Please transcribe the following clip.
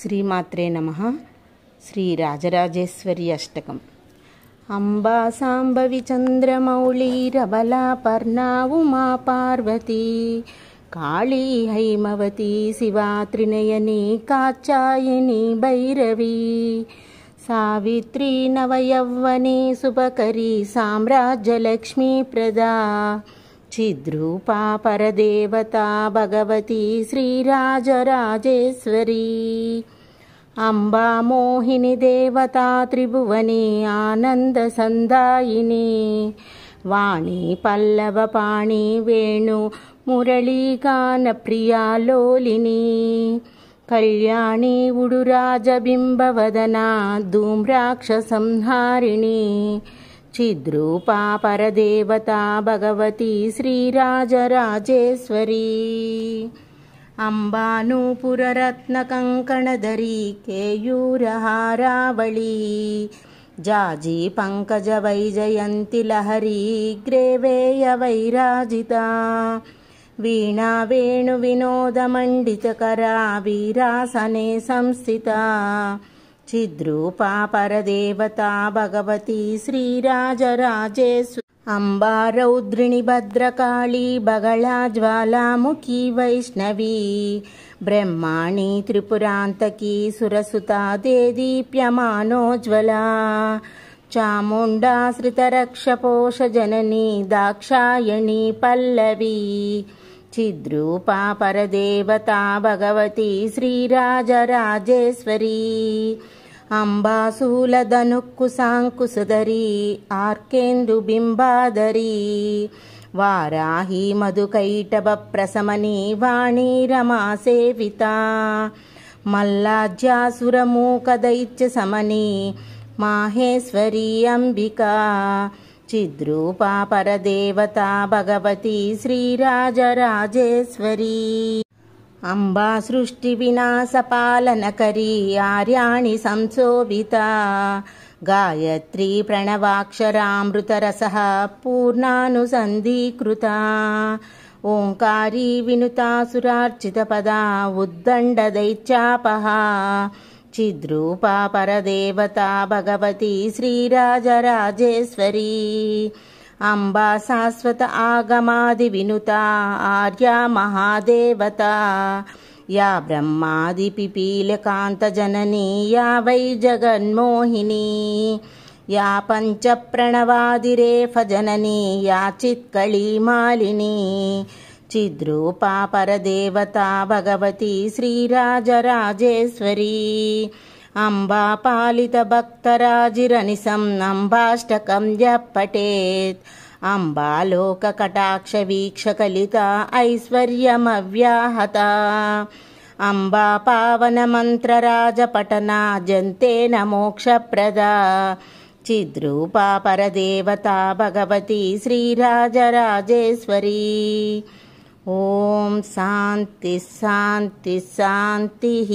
श्रीमात्रे नमः अष्टकम् अम्बा साम्बवि पर्णा उमा पार्वती काळी हैमवती त्रिनयनी काचायिनी भैरवी सावित्री नवयौवनी सुभकरी साम्राज्यलक्ष्मीप्रदा चिद्रूपा परदेवता भगवती श्रीराजराजेश्वरी अम्बामोहिनि देवता त्रिभुवनी आनन्दसन्दायिनी वाणी पल्लवपाणि वेणु मुरळीगानप्रिया लोलिनी कल्याणी उडुराजबिम्बवदना धूम्राक्षसंहारिणी चिद्रूपा परदेवता भगवती श्रीराजराजेश्वरी अम्बानुपुरत्नकङ्कणधरी केयूरहारावळी ग्रेवेय वैराजिता वीणा वेणुविनोदमण्डितकरा वीरासने संस्थिता चिद्रूपा परदेवता भगवती श्रीराजराजेश्व अम्बारौद्रिणी भद्रकाळी बगला ज्वालामुखी वैष्णवी ब्रह्माणि त्रिपुरान्तकी सुरसुता दे दीप्यमानो ज्वला चामुण्डा श्रितरक्षपोषजननी दाक्षायणी पल्लवी చిద్రూపా పరదేవత భగవతి శ్రీరాజరాజేశ్వరీ అంబాసూలదనుక్కుసాంకుసుధరీ ఆర్కేందుబింబాధరీ వారాహి మధుకైటభ ప్రసమని వాణీ రమా సేవిత మల్లాజ్యాసురమూకదైత్య సమని మాహేశ్వరీ అంబికా చిద్రూపా పరదేవత భగవతి శ్రీరాజరాజేశ్వరీ అంబా సృష్టి వినాశ వినాశపాలనకరీ ఆర్యాణి సంశోభిత గాయత్రీ ప్రణవాక్షరామృతరస పూర్ణానుసంధీకృత ఓంకారీ వినుతాసురార్చిత వినుతాసురార్చితపదా ఉద్దండ దైత్యాపహ चिद्रूपा परदेवता भगवती श्रीराजराजेश्वरी अम्बा शाश्वत आगमादिविनुता आर्या महादेवता या जननी या वै जगन्मोहिनी या पञ्चप्रणवादिरेफजननी या चित्कळीमालिनी చిద్రూపాపరదేవతా భగవతి శ్రీరాజరాజేశ్వరీ అంబా పాలిత భక్తరాజిరనిసం అంబాష్టకం జప్పటేత్ అంబాలోక కటాక్ష వీక్షకలిత ఐశ్వర్యమవ్యాహత అంబా పావన పఠనా జంతేన మోక్షప్రదా చిద్రూపా పరదేవత భగవతి శ్రీరాజరాజేశ్వరీ ॐ शान्ति शांति शान्तिः